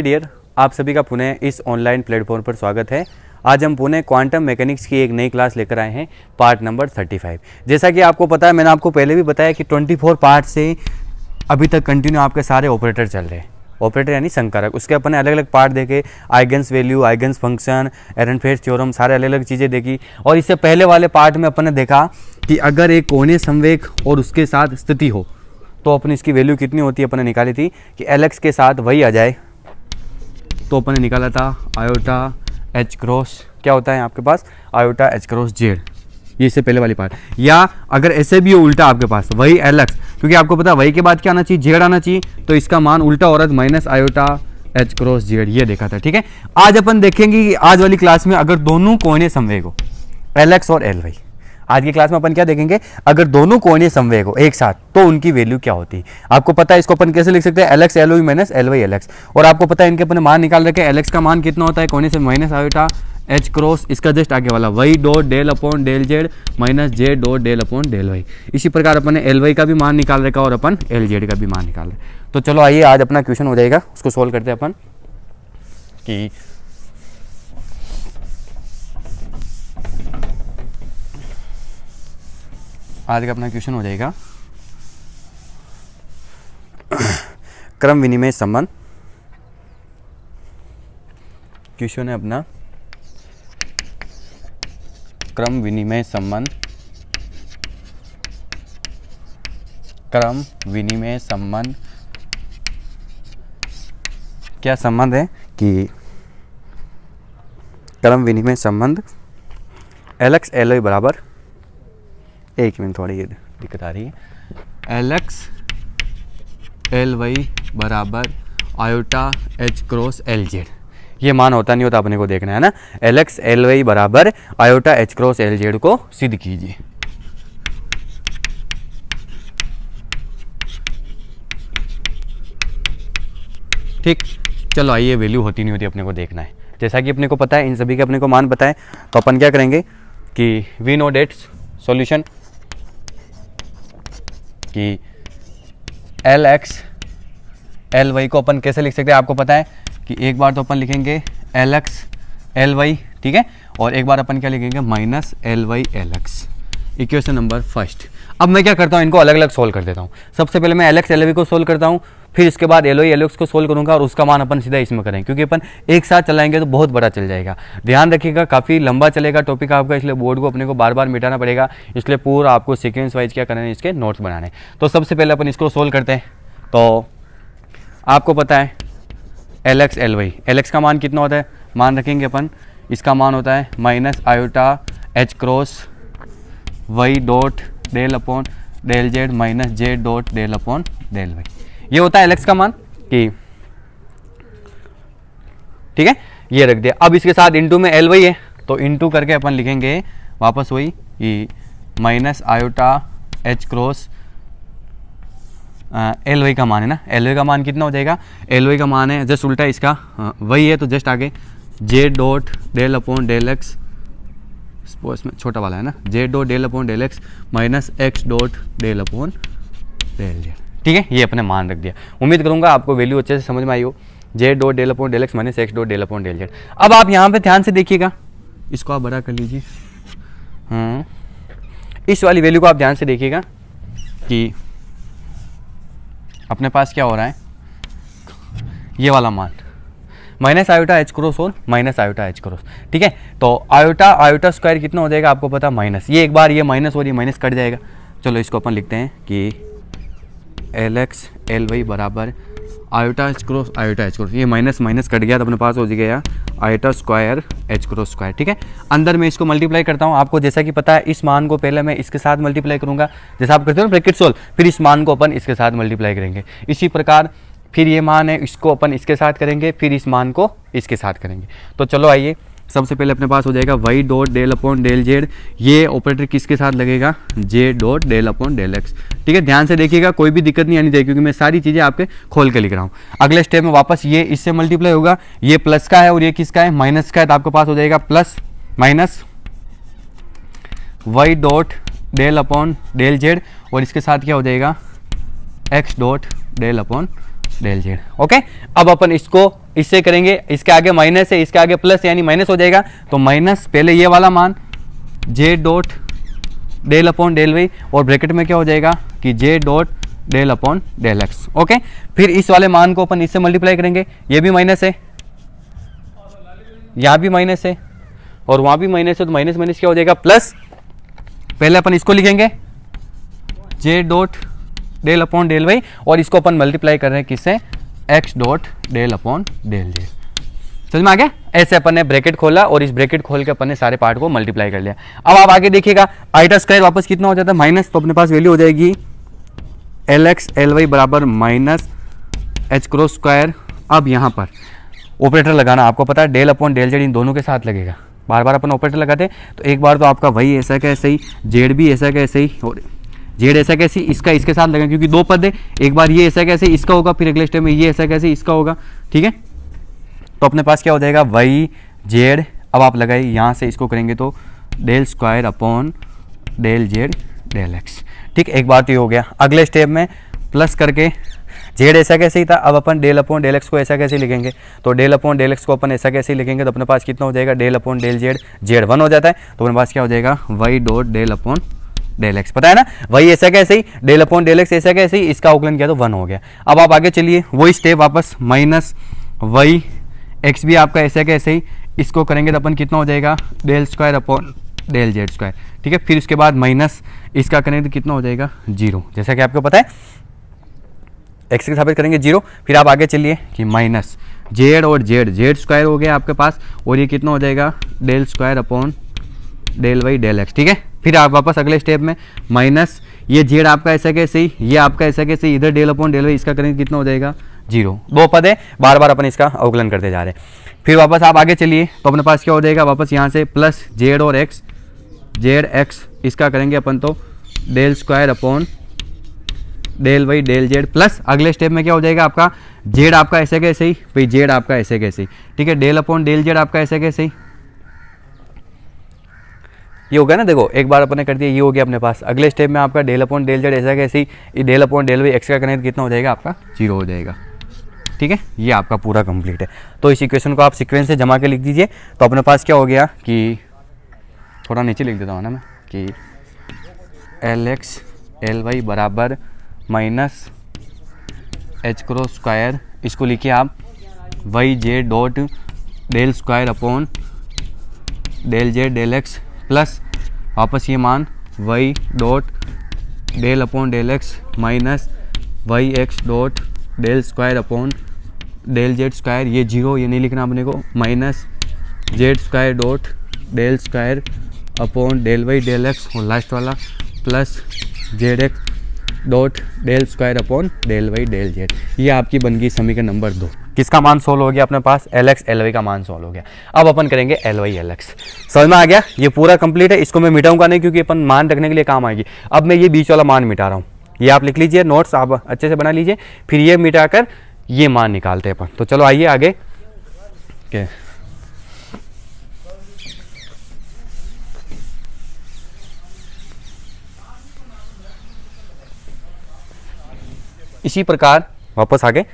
Dear आप सभी का पुणे इस ऑनलाइन प्लेटफॉर्म पर स्वागत है आज हम पुणे क्वांटम मैकेनिक्स की एक नई क्लास लेकर आए हैं पार्ट नंबर 35 जैसा कि आपको पता है मैंने आपको पहले भी बताया कि 24 पार्ट से अभी तक कंटिन्यू आपके सारे ऑपरेटर चल रहे हैं ऑपरेटर यानी संकारक उसके अपने अलग अलग पार्ट देखे eigens value eigens function Ehrenfest theorem सारे अलग अलग चीज़ें देखी और इससे पहले वाले पार्ट में अपन ने देखा कि अगर एक कोने संवेक और उसके साथ स्थिति हो तो अपने इसकी वैल्यू कितनी होती है अपने निकाली थी कि एलेक्स के साथ वही आ जाए तो अपन ने निकाला था आयोटा एच क्रॉस क्या होता है आपके पास आयोटा एच क्रॉस जेड ये इससे पहले वाली पार्ट या अगर ऐसे भी हो उल्टा आपके पास वही एलक्स क्योंकि आपको पता वही के बाद क्या आना चाहिए जेड आना चाहिए तो इसका मान उल्टा औरत minus iota H cross Z ये देखा था ठीक है आज अपन देखेंगे आज वाली क्लास में अगर दोनों कोने संवेग हो एलेक्स और एल वाई आज की क्लास में अपन क्या देखेंगे अगर दोनों कोणीय संवेग हो एक साथ तो उनकी वैल्यू क्या होती है आपको पता है इसको अपन कैसे लिख सकते हैं L x L Y minus L Y L x और आपको पता है इनके अपने मान निकाल रखे एलेक्स का मान कितना होता है कोने से माइनस आयोटा एच क्रॉस इसका जस्ट आगे वाला वही dot del upon del Z minus J dot del upon del Y इसी प्रकार अपन ने एल वाई का भी मान निकाल रखा और अपन एल जेड का भी मान निकाल रहे तो चलो आइए आज अपना क्वेश्चन हो जाएगा उसको सोल्व करते हैं अपन कि आज का अपना क्वेश्चन हो जाएगा क्रम विनिमय संबंध क्वेश्चन है अपना क्रम विनिमय संबंध क्रम विनिमय संबंध क्या संबंध है कि क्रम विनिमय संबंध एलक्स एल बराबर एक मिनट थोड़ी ये दिक्कत आ रही है एल एक्स एल वाई बराबर iota H cross L Z ये मान होता नहीं होता अपने को देखना है ना एल एक्स एल वाई बराबर iota H cross L Z को सिद्ध कीजिए ठीक चलो आइए वैल्यू होती नहीं होती अपने को देखना है जैसा कि अपने को पता है इन सभी के अपने को मान पता है तो अपन क्या करेंगे कि वी नो डेट्स सॉल्यूशन कि एल एक्स एल वाई को अपन कैसे लिख सकते हैं आपको पता है कि एक बार तो अपन लिखेंगे एल एक्स एल वाई ठीक है और एक बार अपन क्या लिखेंगे minus L Y L X equation number first अब मैं क्या करता हूँ इनको अलग अलग सोल्व कर देता हूँ सबसे पहले मैं एल एक्स एल वाई को सोल्व करता हूँ फिर इसके बाद एलो एलोक्स को सोल्व करूँगा और उसका मान अपन सीधा इसमें करें क्योंकि अपन एक साथ चलाएंगे तो बहुत बड़ा चल जाएगा ध्यान रखिएगा काफ़ी लंबा चलेगा टॉपिक आपका इसलिए बोर्ड को अपने को बार बार मिटाना पड़ेगा इसलिए पूरा आपको सिक्वेंस वाइज क्या करना है इसके नोट्स बनाने तो सबसे पहले अपन इसको सोल्व करते हैं तो आपको पता है L x L Y L X का मान कितना होता है मान रखेंगे अपन इसका मान होता है minus iota H cross Y dot del upon del Z minus Z dot del upon del Y ये होता है एलेक्स का मान कि ठीक है ये रख दिया अब इसके साथ इंटू में एल वही है तो इंटू करके अपन लिखेंगे वापस वही E minus iota H cross L वही का मान है ना एल वही का मान कितना हो जाएगा एल वही का मान है जस्ट उल्टा इसका वही है तो जस्ट आगे J dot del upon del X में छोटा वाला है ना J dot del upon del X minus X dot del upon del Z ठीक है ये अपने मान रख दिया उम्मीद करूंगा आपको वैल्यू अच्छे से समझ में आई हो J dot del upon del X minus X dot del upon del Z अब आप यहाँ पे ध्यान से देखिएगा इसको आप बड़ा कर लीजिए हाँ इस वाली वैल्यू को आप ध्यान से देखिएगा कि अपने पास क्या हो रहा है ये वाला मान माइनस आयोटा एच क्रोस और माइनस आयोटा एच क्रोस ठीक है तो आयोटा आयोटा स्क्वायर कितना हो जाएगा आपको पता माइनस ये एक बार ये माइनस और ये माइनस कट जाएगा चलो इसको अपन लिखते हैं कि एल एक्स एल वाई बराबर iota H cross iota H cross ये माइनस माइनस कट गया तो अपने पास हो जाएगा iota square H cross square ठीक है अंदर मैं इसको मल्टीप्लाई करता हूँ आपको जैसा कि पता है इस मान को पहले मैं इसके साथ मल्टीप्लाई करूँगा जैसा आप करते हो ना ब्रैकेट सोल्व फिर इस मान को अपन इसके साथ मल्टीप्लाई करेंगे इसी प्रकार फिर ये मान है इसको अपन इसके साथ करेंगे फिर इस मान को इसके साथ करेंगे तो चलो आइए सबसे पहले अपने पास हो जाएगा Y dot del upon del Z ये ऑपरेटर किसके साथ लगेगा J dot del upon del X ठीक है ध्यान से देखिएगा कोई भी दिक्कत नहीं आनी चाहिए क्योंकि मैं सारी चीज़ें आपके खोल के लिख रहा हूँ अगले स्टेप में वापस ये इससे मल्टीप्लाई होगा ये प्लस का है और ये किसका है माइनस का है तो आपके पास हो जाएगा plus minus Y dot del upon del Z और इसके साथ क्या हो जाएगा X dot del upon del Z okay अब अपन इसको इससे करेंगे इसके आगे माइनस है इसके आगे प्लस यानी माइनस हो जाएगा तो माइनस पहले ये वाला मान J dot del upon del Y और ब्रैकेट में क्या हो जाएगा कि J dot del upon del X okay फिर इस वाले मान को अपन इससे मल्टीप्लाई करेंगे ये भी माइनस है यहाँ भी माइनस है और वहाँ भी माइनस है तो माइनस माइनस क्या हो जाएगा प्लस पहले अपन इसको लिखेंगे जे dot del upon del Y और इसको अपन मल्टीप्लाई कर रहे हैं किससे X dot del upon del J समझ में आ गया ऐसे अपन ने ब्रैकेट खोला और इस ब्रैकेट खोल के अपन ने सारे पार्ट को मल्टीप्लाई कर लिया अब आप आगे देखिएगा आइटा स्क्वायर वापस कितना हो जाता है माइनस तो अपने पास वैल्यू हो जाएगी एल एक्स एल वाई बराबर माइनस एच क्रो स्क्वायर अब यहाँ पर ऑपरेटर लगाना आपको पता है डेल अपॉन डेल जेड इन दोनों के साथ लगेगा बार बार अपन ऑपरेटर लगाते तो एक बार तो आपका वही ऐसा कैसे ही जेड भी ऐसा कैसे ही और जेड ऐसा कैसे इसका इसके साथ लगा क्योंकि दो पद है एक बार ये ऐसा कैसे इसका होगा फिर अगले स्टेप में ये ऐसा कैसे इसका होगा ठीक है तो अपने पास क्या हो जाएगा वाई जेड अब आप लगाइए यहाँ से इसको करेंगे तो del square upon del Z del X ठीक एक बात ये हो गया अगले स्टेप में प्लस करके जेड ऐसा कैसे ही था अब अपन डेल अपॉन डेल एक्स को ऐसा कैसे लिखेंगे तो डेल अपॉन डेल एक्स को अपन ऐसा कैसे लिखेंगे तो अपने पास कितना हो जाएगा del upon del Z Z one हो जाता है तो अपने पास क्या हो जाएगा Y dot del upon del X पता है ना वही ऐसा कैसे ही डेल अपॉन डेल एक्स ऐसा कैसे ही इसका अवकलन किया तो वन हो गया अब आप आगे चलिए वही स्टेप वापस माइनस वही एक्स भी आपका ऐसा कैसे ही इसको करेंगे तो अपन कितना हो जाएगा del square upon del Z square ठीक है फिर उसके बाद माइनस इसका करेंगे तो कितना हो जाएगा जीरो जैसा कि आपको पता है एक्स के साबित करेंगे जीरो फिर आप आगे चलिए कि माइनस जेड और जेड जेड स्क्वायर हो गया आपके पास और ये कितना हो जाएगा del square upon del Y del X ठीक है फिर आप वापस अगले स्टेप में माइनस ये जेड आपका ऐसा कैसे ही ये आपका ऐसा कैसे इधर डेल अपॉन डेल इसका करेंगे कितना हो जाएगा जीरो दो पद है बार बार अपन इसका अवकलन करते जा रहे हैं फिर वापस आप आगे चलिए तो अपने पास क्या हो जाएगा वापस यहाँ से प्लस जेड और एक्स जेड एक्स इसका करेंगे अपन तो del square upon del Y del Z plus अगले स्टेप में क्या हो जाएगा आपका जेड आपका ऐसे कैसे ही भाई जेड आपका ऐसे कैसे ही ठीक है डेल अपॉन डेल जेड आपका ऐसे कैसे ही ये हो गया ना देखो एक बार अपने कर दिया ये हो गया अपने पास अगले स्टेप में आपका डेल अपॉन डेल जेड ऐसा कैसी ये del upon del Y X का कनेक्ट कितना हो जाएगा आपका जीरो हो जाएगा ठीक है ये आपका पूरा कंप्लीट है तो इस इक्वेशन को आप सिक्वेंस से जमा के लिख दीजिए तो अपने पास क्या हो गया कि थोड़ा नीचे लिख देता हूँ ना मैं कि एल एक्स एल वाई बराबर माइनस एच क्रो स्क्वायर इसको लिखिए आप Y Z dot del square upon del Z del X plus वापस ये मान Y dot del upon del X minus Y X dot del square upon del Z square ये zero ये नहीं लिखना अपने को minus Z square dot del square upon del Y del X और लास्ट वाला plus Z X dot del square upon del Y del Z ये आपकी बन गई समीकरण नंबर दो किसका मान सोल्व हो गया अपने पास एल एक्स एल वाई का मान सोल्व हो गया अब अपन करेंगे एल वाई एल एक्स समझ में आ गया ये पूरा कंप्लीट है इसको मैं मिटाऊंगा नहीं क्योंकि अपन मान रखने के लिए काम आएगी अब मैं ये बीच वाला मान मिटा रहा हूँ ये आप लिख लीजिए नोट्स आप अच्छे से बना लीजिए फिर ये मिटा कर ये मान निकालते हैं अपन तो चलो आइए आगे के इसी प्रकार वापस आगे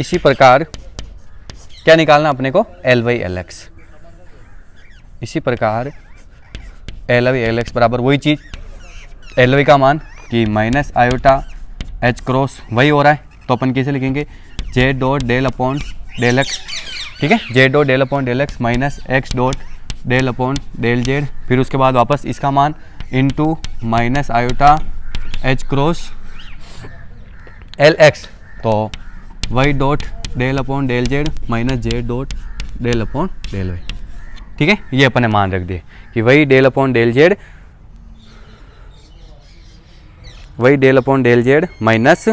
इसी प्रकार क्या निकालना अपने को एल वाई एल एक्स इसी प्रकार एल वाई एल एक्स बराबर वही चीज़ एल वाई का मान कि माइनस आयोटा एच क्रॉस वही हो रहा है तो अपन कैसे लिखेंगे जे dot del upon del X ठीक है Z dot del upon del X minus X dot del upon del Z फिर उसके बाद वापस इसका मान into minus iota H cross L X तो Y dot del upon del Z minus Z dot del upon del Y ठीक है ये अपने मान रख दिए कि वही डेल अपॉन डेल जेड वही del upon del Z minus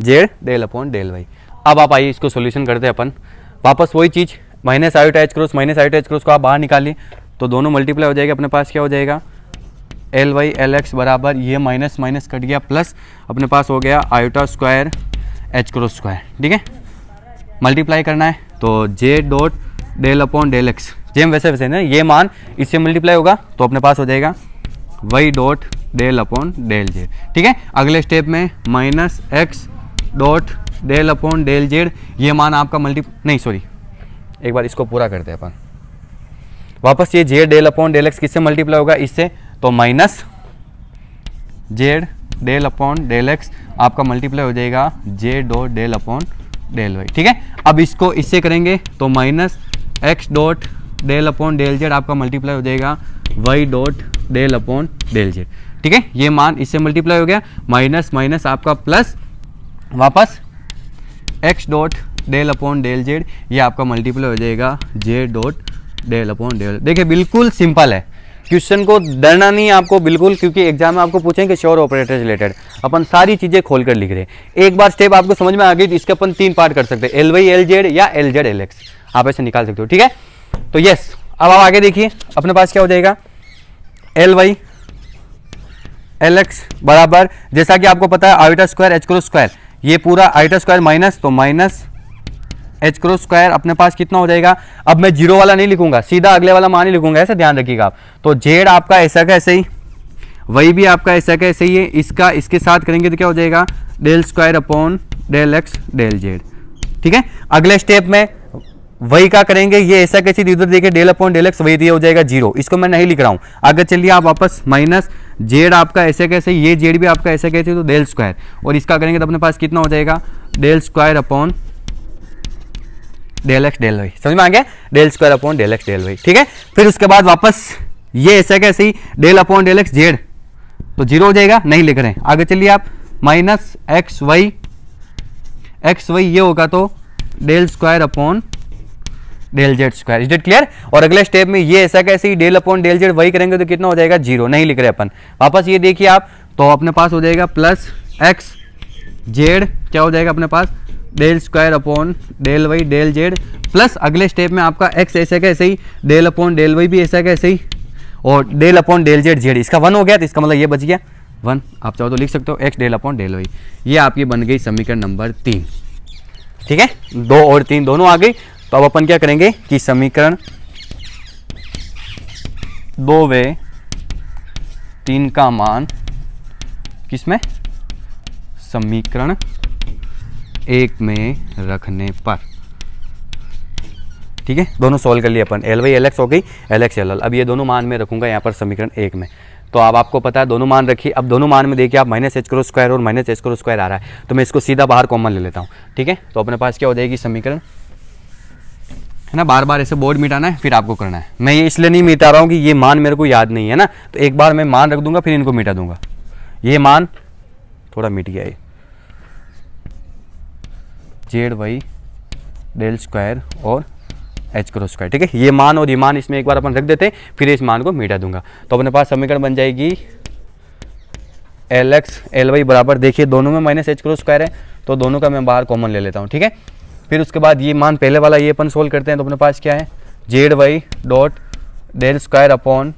Z del upon del Y अब आप आइए इसको सोल्यूशन करते हैं अपन वापस वही चीज़ minus iota H cross minus iota H cross को आप बाहर निकालिए तो दोनों मल्टीप्लाई हो जाएगा अपने पास क्या हो जाएगा एल वाई एल एक्स बराबर ये माइनस माइनस कट गया प्लस अपने पास हो गया iota square H cross square ठीक है मल्टीप्लाई करना है तो Z dot del upon del X जेम वैसे वैसे ना ये मान इससे मल्टीप्लाई होगा तो अपने पास हो जाएगा वही dot del upon del Z ठीक है अगले स्टेप में minus X dot del upon del Z ये मान आपका मल्टी नहीं सॉरी एक बार इसको पूरा करते हैं अपन वापस ये Z del upon del X किससे मल्टीप्लाई होगा इससे तो minus Z del upon del X आपका मल्टीप्लाई हो जाएगा Z dot del upon del Y ठीक है अब इसको इससे करेंगे तो minus X dot del upon del Z आपका मल्टीप्लाई हो जाएगा Y dot del upon del Z ठीक है ये मान इससे मल्टीप्लाई हो गया माइनस माइनस आपका प्लस वापस X dot del upon del Z ये आपका मल्टीप्लाई हो जाएगा Z dot del upon del देखिए बिल्कुल सिंपल है क्वेश्चन को डरना नहीं आपको बिल्कुल क्योंकि एग्जाम में आपको पूछेंगे श्योर ऑपरेटर रिलेटेड अपन सारी चीज़ें खोल कर लिख रहे हैं एक बार स्टेप आपको समझ में आ गई तो इसके अपन तीन पार्ट कर सकते हैं एल वाई एल जेड या एल जेड एल एक्स आप ऐसे निकाल सकते हो ठीक है तो यस अब आप आगे देखिए अपने पास क्या हो जाएगा एल वाई एल एक्स बराबर जैसा कि आपको पता है iota square H cross square ये पूरा आइटा स्क्वायर माइनस तो माइनस एच क्रो स्क्वायर अपने पास कितना हो जाएगा अब मैं जीरो वाला नहीं लिखूंगा सीधा अगले वाला मान ही लिखूंगा ऐसा ध्यान रखिएगा आप तो जेड आपका ऐसा का ऐसे ही वही भी आपका ऐसा का ऐसे ही है इसका इसके साथ करेंगे तो क्या हो जाएगा del square upon del X del Z ठीक है अगले स्टेप में वही का करेंगे ये ऐसा कैसे इधर देखिए डेल अपॉन डेल एक्स वही दिया हो जाएगा जीरो इसको मैं नहीं लिख रहा हूँ आगे चलिए आप वापस माइनस जेड आपका ऐसे कैसे ये जेड भी आपका ऐसे कैसे तो डेल स्क्वायर और इसका करेंगे तो अपने पास कितना हो जाएगा del square upon del X del Y समझ में आ गया del square upon del X del Y ठीक है फिर उसके बाद वापस ये ऐसा कैसे ही del upon del X Z तो जीरो हो जाएगा नहीं लिख रहे आगे चलिए आप minus X Y X Y ये होगा तो del square upon del Z square is that clear और अगले स्टेप में ये ऐसा कैसे ही डेल अपॉन डेल जेड वही करेंगे तो कितना हो जाएगा जीरो नहीं लिख रहे अपन वापस ये देखिए आप तो अपने पास हो जाएगा प्लस एक्स जेड क्या हो जाएगा अपने पास del square upon del Y del Z plus अगले स्टेप में आपका एक्स ऐसे का ऐसे ही डेल अपॉन डेल वाई भी ऐसा का ऐसे ही और del upon del Z Z इसका वन हो गया तो इसका मतलब ये बच गया वन आप चाहो तो लिख सकते हो X del upon del Y ये आपकी बन गई समीकरण नंबर तीन ठीक है दो और तीन दोनों आ गई तो अब अपन क्या करेंगे कि समीकरण दो वे तीन का मान किसमें समीकरण एक में रखने पर ठीक है दोनों सॉल्व कर लिए अपन एल वाई एल एक्स हो गई एल एक्स एल एल अब ये दोनों मान में रखूंगा यहाँ पर समीकरण एक में तो अब आपको पता है दोनों मान रखिए अब दोनों मान में देखिए आप माइनस एच करो स्क्वायर और माइनस एच करो स्क्वायर आ रहा है तो मैं इसको सीधा बाहर कॉमन ले लेता हूँ ठीक है तो अपने पास क्या हो जाएगी समीकरण है ना बार बार ऐसे बोर्ड मिटाना है फिर आपको करना है मैं ये इसलिए नहीं मिटा रहा हूँ कि ये मान मेरे को याद नहीं है ना तो एक बार मैं मान रख दूंगा फिर इनको मिटा दूंगा ये मान थोड़ा मिट गया ये जेड वाई डेल स्क्वायर और एच क्रॉस स्क्वायर ठीक है ये मान और ये मान इसमें एक बार अपन रख देते हैं फिर इस मान को मिटा दूंगा तो अपने पास समीकरण बन जाएगी एल एक्स एल वाई बराबर देखिए दोनों में माइनस एच क्रॉस स्क्वायर है तो दोनों का मैं बाहर कॉमन ले लेता हूँ ठीक है फिर उसके बाद ये मान पहले वाला ये अपन सोल्व करते हैं तो अपने पास क्या है Z Y dot del square upon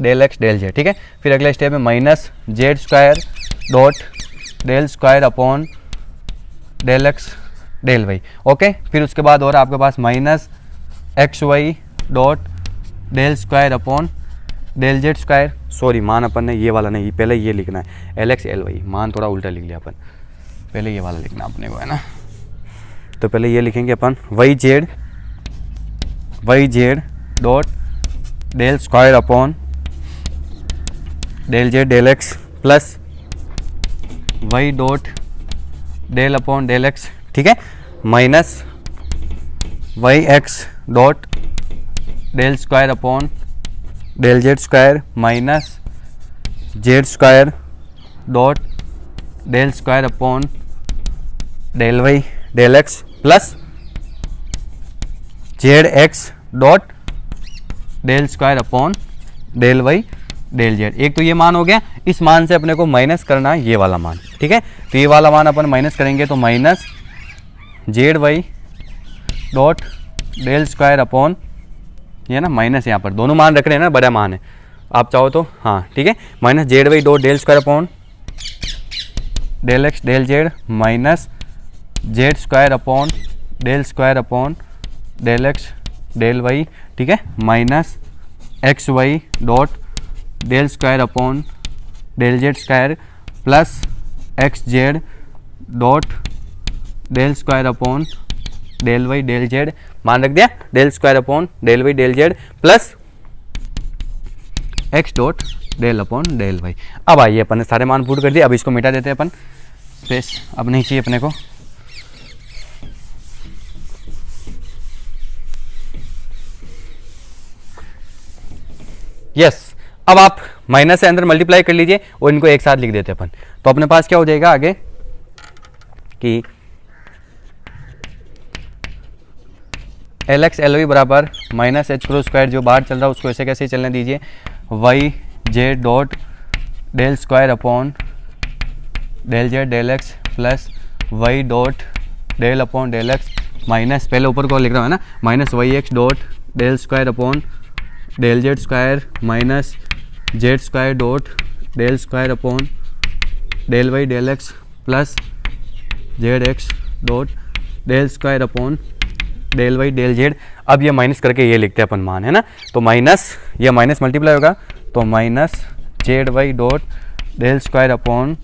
del X del Z ठीक है फिर अगला स्टेप है minus Z square dot del square upon del X del Y okay फिर उसके बाद और आपके पास minus X Y dot del square upon del Z square sorry मान अपन ने ये वाला नहीं पहले ये लिखना है एल एक्स एल वाई मान थोड़ा उल्टा लिख लिया अपन पहले ये वाला लिखना अपने को है ना तो पहले ये लिखेंगे अपन Y Z Y Z dot del square upon del Z del X plus Y dot del upon del X ठीक है minus Y X dot del square upon del Z square minus Z square dot del square upon del Y del X plus Z X dot del square upon del Y del Z एक तो ये मान हो गया इस मान से अपने को माइनस करना है ये वाला मान ठीक है तो ये वाला मान अपन माइनस करेंगे तो minus Z Y dot del square upon ये ना माइनस यहाँ पर दोनों मान रख रहे हैं ना बड़ा मान है आप चाहो तो हाँ ठीक है minus Z Y dot del square upon del X del Z minus Z square upon del square upon del X del Y ठीक है minus X Y dot del square upon del Z square plus X Z dot del square upon del Y del Z मान रख दिया del square upon del Y del Z plus X dot del upon del Y अब आइए अपन ने सारे मान फूट कर दिए अब इसको मिटा देते हैं अपन स्पेस अब नहीं चाहिए अपने को यस yes. अब आप माइनस से अंदर मल्टीप्लाई कर लीजिए और इनको एक साथ लिख देते अपन तो अपने पास क्या हो जाएगा आगे कि एल एक्स एल वी बराबर माइनस एच क्रो स्क्वायर जो बाहर चल रहा है उसको ऐसे कैसे चलने दीजिए Y Z dot del square upon del Z del X plus Y dot del upon del X minus पहले ऊपर को लिख रहा हूँ है ना minus Y X dot del square upon del Z square minus Z square dot del square upon del Y del X plus Z X dot del square upon del Y del Z अब ये minus करके ये लिखते हैं अपन मान है ना तो माइनस ये माइनस मल्टीप्लाई होगा तो minus Z Y dot del square upon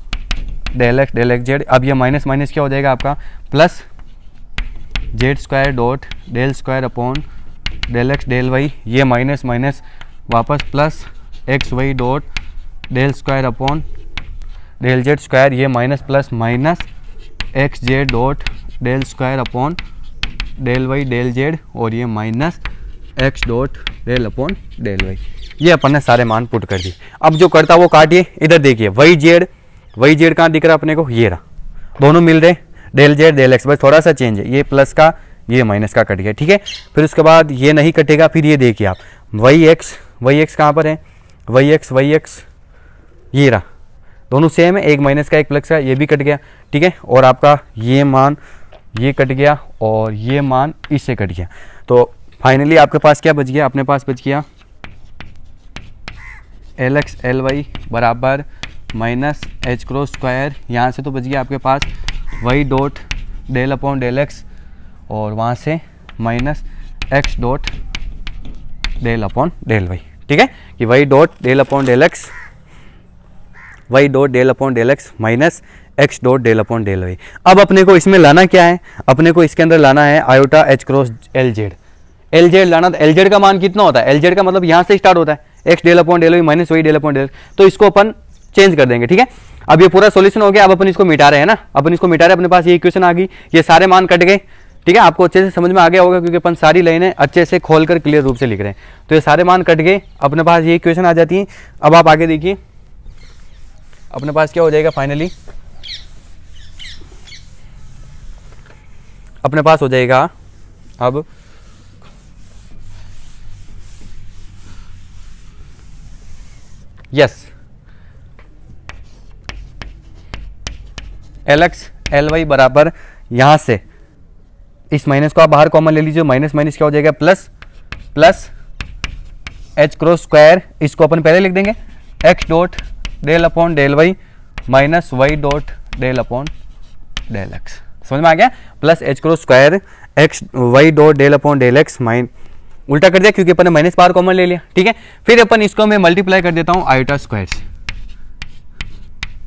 del X del X Z अब ये माइनस माइनस क्या हो जाएगा आपका plus Z square dot del square upon del X del Y ये माइनस माइनस वापस plus X Y dot del square upon del Z square ये minus plus minus X Z dot del square upon del Y del Z और ये minus X dot del upon del Y ये अपन ने सारे मान put कर दिए अब जो करता वो काटिए इधर देखिए वही जेड वही जेड कहाँ दिख रहा अपने को ये रहा दोनों मिल रहे डेल जेड डेल एक्स बस थोड़ा सा चेंज है ये प्लस का ये माइनस का कट गया ठीक है फिर उसके बाद ये नहीं कटेगा फिर ये देखिए आप वही एक्स वही एक्स कहाँ पर है वही एक्स वही एक्स ये रहा दोनों सेम है एक माइनस का एक प्लस का ये भी कट गया ठीक है और आपका ये मान ये कट गया और ये मान इससे कट गया तो फाइनली आपके पास क्या बच गया अपने पास बच गया एल एक्स एल वाई बराबर माइनस एच क्रो स्क्वायर यहाँ से तो बच गया आपके पास Y dot del upon del X और वहाँ से minus X dot del upon del Y ठीक है कि Y dot del upon del X Y dot del upon del X minus X dot del upon del Y अब अपने को इसमें लाना क्या है अपने को इसके अंदर लाना है iota H cross L Z L Z लाना एल तो जेड का मान कितना होता है एल जेड का मतलब यहां से स्टार्ट होता है X del upon del Y minus Y del upon del तो इसको अपन चेंज कर देंगे ठीक है अब ये पूरा सोल्यूशन हो गया अब अपन इसको मिटा रहे हैं ना अपन इसको मिटा रहे हैं अपने पास ये इक्वेशन आ गई ये सारे मान कट गए ठीक है आपको अच्छे से समझ में आ गया होगा क्योंकि अपन सारी लाइनें अच्छे से खोलकर क्लियर रूप से लिख रहे हैं तो ये सारे मान कट गए अपने पास ये क्वेश्चन आ जाती है अब आप आगे देखिए अपने पास क्या हो जाएगा फाइनली अपने पास हो जाएगा अब yes L x L Y बराबर यहां से इस माइनस को आप बाहर कॉमन ले लीजिए माइनस माइनस क्या हो जाएगा plus plus h cross square इसको अपन पहले लिख देंगे x dot del upon del Y minus Y dot del upon del x समझ में आ गया plus h cross square x Y dot del upon del x माइन उल्टा कर दिया क्योंकि अपन ने माइनस बार कॉमन ले लिया ठीक है फिर अपन इसको मैं मल्टीप्लाई कर देता हूँ आयोटा स्क्वायर से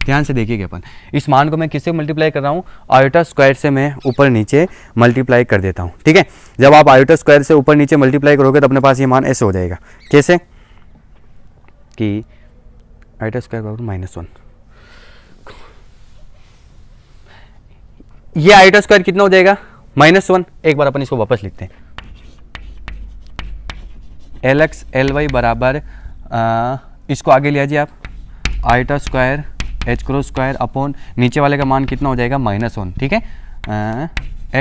ध्यान से देखिएगा अपन इस मान को मैं किससे मल्टीप्लाई कर रहा हूँ आयोटा स्क्वायर से मैं ऊपर नीचे मल्टीप्लाई कर देता हूँ ठीक है जब आप आयोटा स्क्वायर से ऊपर नीचे मल्टीप्लाई करोगे तो अपने पास ये मान ऐसे हो जाएगा कैसे कि आयोटा स्क्वायर बराबर माइनस वन ये आयोटा स्क्वायर कितना हो जाएगा माइनस वन एक बार अपन इसको वापस लिखते हैं एल एक्स एल वाई बराबर आ, इसको आगे ले आइए आप iota square H cross square upon नीचे वाले का मान कितना हो जाएगा माइनस वन ठीक है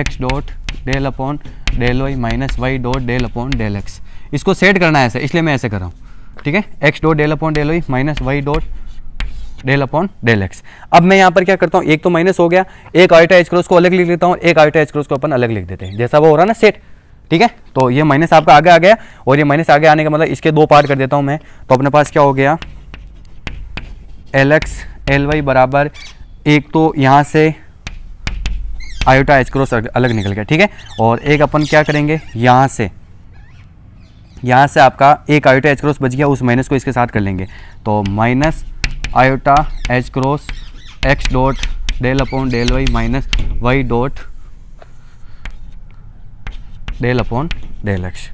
x dot del upon del Y minus Y dot del upon del x इसको सेट करना है ऐसे इसलिए मैं ऐसे कर रहा हूँ ठीक है x dot del upon del Y minus Y dot del upon del x अब मैं यहाँ पर क्या करता हूँ एक तो माइनस हो गया एक आइटा एच क्रोस को अलग लिख लेता हूँ एक आइटा एच क्रोस को अपन अलग लिख देते हैं जैसा वो हो रहा है ना सेट ठीक है तो ये माइनस आपका आगे आ गया और ये माइनस आगे आने का मतलब इसके दो पार्ट कर देता हूँ मैं तो अपने पास क्या हो गया एल एक्स एल वाई बराबर एक तो यहाँ से आयोटा एच क्रोस अलग निकल गया ठीक है और एक अपन क्या करेंगे यहाँ से यहाँ से आपका एक आयोटा एच क्रोस बच गया उस माइनस को इसके साथ कर लेंगे तो minus iota H cross x dot del upon del Y minus Y dot del upon del x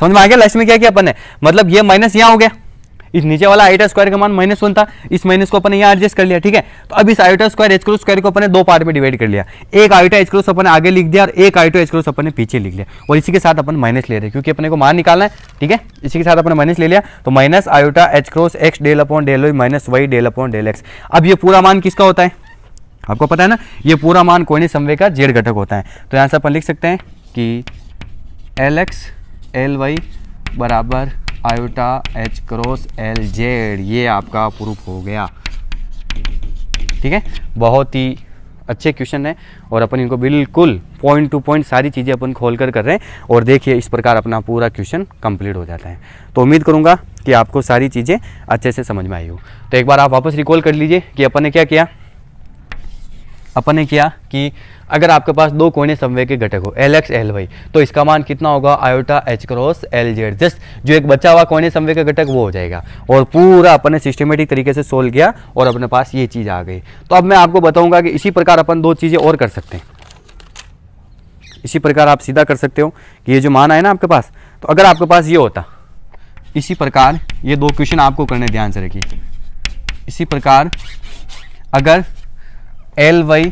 समझ में आ गया लास्ट में क्या किया अपन ने मतलब ये माइनस यहाँ हो गया इस नीचे वाला आयोटा स्क्वायर का मान माइनस वन था इस माइनस को अपने यहाँ एडजस्ट कर लिया ठीक है तो अब इस iota square h cross square को अपने दो पार्ट में डिवाइड कर लिया एक आयोटा एच क्रोस अपने आगे लिख दिया और एक आयोटा एच क्रोस अपने पीछे लिख लिया और इसी के साथ अपन माइनस ले रहे क्योंकि अपने को मान निकालना है ठीक है इसी के साथ अपने माइनस ले लिया तो minus iota H cross x del upon del Y minus Y del upon del x अब ये पूरा मान किसका होता है आपको पता है ना ये पूरा मान कोई नहीं समवे का जेड घटक होता है तो यहाँ से अपन लिख सकते हैं कि एल एक्स एल वाई बराबर iota H cross L Z ये आपका प्रूफ हो गया ठीक है बहुत ही अच्छे क्वेश्चन है और अपन इनको बिल्कुल पॉइंट टू पॉइंट सारी चीज़ें अपन खोल कर कर रहे हैं और देखिए इस प्रकार अपना पूरा क्वेश्चन कंप्लीट हो जाता है तो उम्मीद करूँगा कि आपको सारी चीज़ें अच्छे से समझ में आई हो तो एक बार आप वापस रिकॉल कर लीजिए कि अपन ने क्या किया अपन ने किया कि अगर आपके पास दो कोने समवे के घटक हो एल एक्स एल वाई तो इसका मान कितना होगा iota H cross L z just जो एक बचा हुआ कोने समवे का घटक वो हो जाएगा और पूरा अपन ने सिस्टमेटिक तरीके से सोल्व किया और अपने पास ये चीज़ आ गई तो अब मैं आपको बताऊंगा कि इसी प्रकार अपन दो चीज़ें और कर सकते हैं इसी प्रकार आप सीधा कर सकते हो कि ये जो मान आए ना आपके पास तो अगर आपके पास ये होता इसी प्रकार ये दो क्वेश्चन आपको करने ध्यान से रखिए इसी प्रकार अगर L Y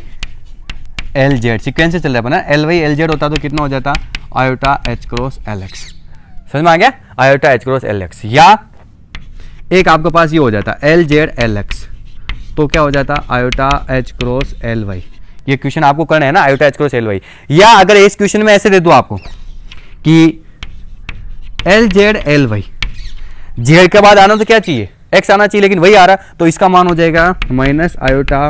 L z sequence से चल रहा है अपना एल वाई एल जेड होता तो कितना हो जाता iota H cross L x समझ में आ गया iota H cross L x या एक आपके पास ये हो जाता एल जेड एल एक्स तो क्या हो जाता iota H cross L y ये क्वेश्चन आपको करना है ना iota H cross L y या अगर इस क्वेश्चन में ऐसे दे दू आपको कि L Z L y z के बाद आना तो क्या चाहिए एक्स आना चाहिए लेकिन वही आ रहा तो इसका मान हो जाएगा minus iota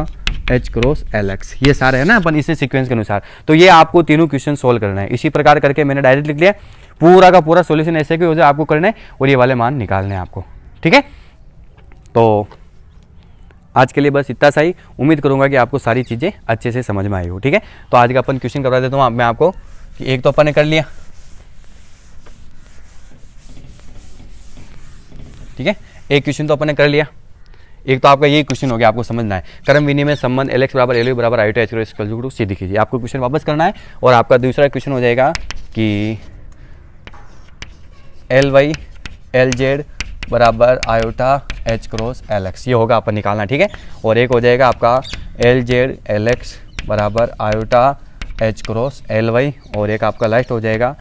H cross L x ये सारे है ना अपन इसी सीक्वेंस के अनुसार तो ये आपको तीनों क्वेश्चन सोल्व करना है इसी प्रकार करके मैंने डायरेक्ट लिख लिया पूरा का पूरा सोल्यूशन ऐसे के आपको करना है और ये वाले मान निकालने हैं आपको ठीक है तो आज के लिए बस इतना सा ही उम्मीद करूंगा कि आपको सारी चीज़ें अच्छे से समझ में आई हो ठीक है तो आज का अपन क्वेश्चन करवा देता हूँ मैं आपको कि एक तो अपन ने कर लिया ठीक है एक क्वेश्चन तो अपन ने कर लिया एक तो आपका यही क्वेश्चन हो गया आपको समझना है कर्म विनिमय संबंध एलेक्स बराबर एल बराबर आई टी एच जुड़ू सी दिखीजिए आपको क्वेश्चन वापस करना है और आपका दूसरा क्वेश्चन हो जाएगा कि एल वाई एल जेड बराबर iota H cross L x ये होगा आपका निकालना ठीक है और एक हो जाएगा आपका एल जेड एल एक्स बराबर iota H cross L y और एक आपका लास्ट हो जाएगा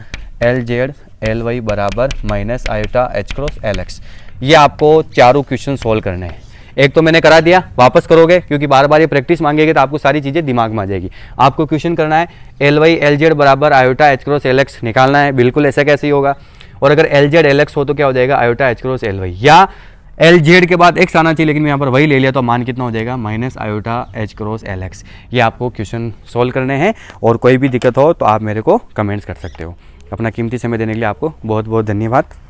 एल जेड एल वाई बराबर minus iota H cross L x ये आपको चारों क्वेश्चन सोल्व करने हैं एक तो मैंने करा दिया वापस करोगे क्योंकि बार बार ये प्रैक्टिस मांगेगी तो आपको सारी चीज़ें दिमाग में आ जाएगी आपको क्वेश्चन करना है एल वाई एल जेड बराबर iota H cross L x निकालना है बिल्कुल ऐसा कैसे ही होगा और अगर एल जेड एल एक्स हो तो क्या हो जाएगा iota H cross L y या एल जेड के बाद एक्स आना चाहिए लेकिन मैं यहाँ पर वही ले लिया तो मान कितना हो जाएगा minus iota H cross L x ये आपको क्वेश्चन सॉल्व करने हैं और कोई भी दिक्कत हो तो आप मेरे को कमेंट्स कर सकते हो अपना कीमती समय देने के लिए आपको बहुत बहुत धन्यवाद